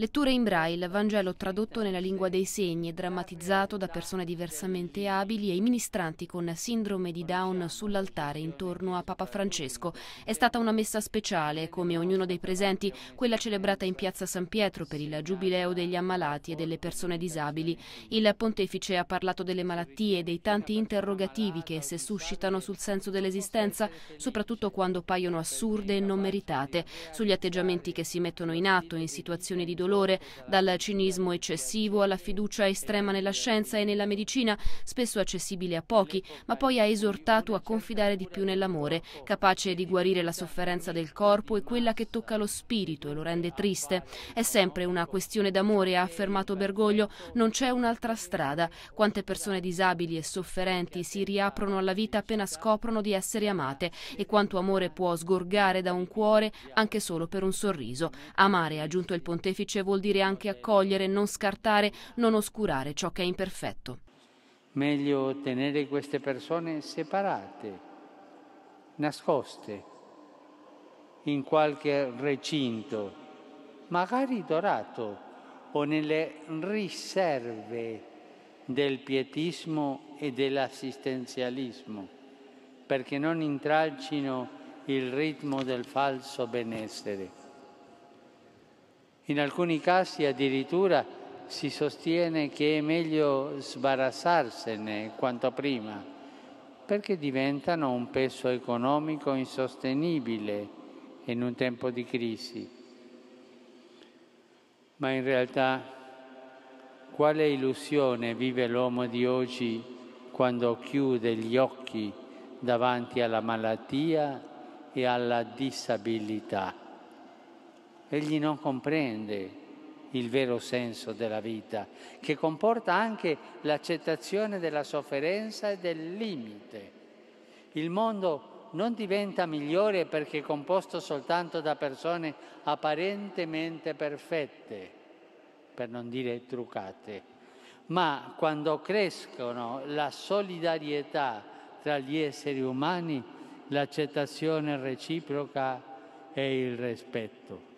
Letture in braille, Vangelo tradotto nella lingua dei segni e drammatizzato da persone diversamente abili e i ministranti con sindrome di Down sull'altare intorno a Papa Francesco. È stata una messa speciale, come ognuno dei presenti, quella celebrata in piazza San Pietro per il giubileo degli ammalati e delle persone disabili. Il pontefice ha parlato delle malattie e dei tanti interrogativi che esse suscitano sul senso dell'esistenza, soprattutto quando paiono assurde e non meritate, sugli atteggiamenti che si mettono in atto in situazioni di dolore dolore, dal cinismo eccessivo alla fiducia estrema nella scienza e nella medicina, spesso accessibile a pochi, ma poi ha esortato a confidare di più nell'amore, capace di guarire la sofferenza del corpo e quella che tocca lo spirito e lo rende triste. È sempre una questione d'amore, ha affermato Bergoglio, non c'è un'altra strada. Quante persone disabili e sofferenti si riaprono alla vita appena scoprono di essere amate e quanto amore può sgorgare da un cuore anche solo per un sorriso. Amare, ha aggiunto il pontefice, semplice vuol dire anche accogliere, non scartare, non oscurare ciò che è imperfetto. Meglio tenere queste persone separate, nascoste, in qualche recinto, magari dorato o nelle riserve del pietismo e dell'assistenzialismo, perché non intralcino il ritmo del falso benessere. In alcuni casi addirittura si sostiene che è meglio sbarazzarsene quanto prima, perché diventano un peso economico insostenibile in un tempo di crisi. Ma in realtà quale illusione vive l'uomo di oggi quando chiude gli occhi davanti alla malattia e alla disabilità? egli non comprende il vero senso della vita, che comporta anche l'accettazione della sofferenza e del limite. Il mondo non diventa migliore perché è composto soltanto da persone apparentemente perfette, per non dire truccate, ma quando crescono la solidarietà tra gli esseri umani, l'accettazione reciproca e il rispetto.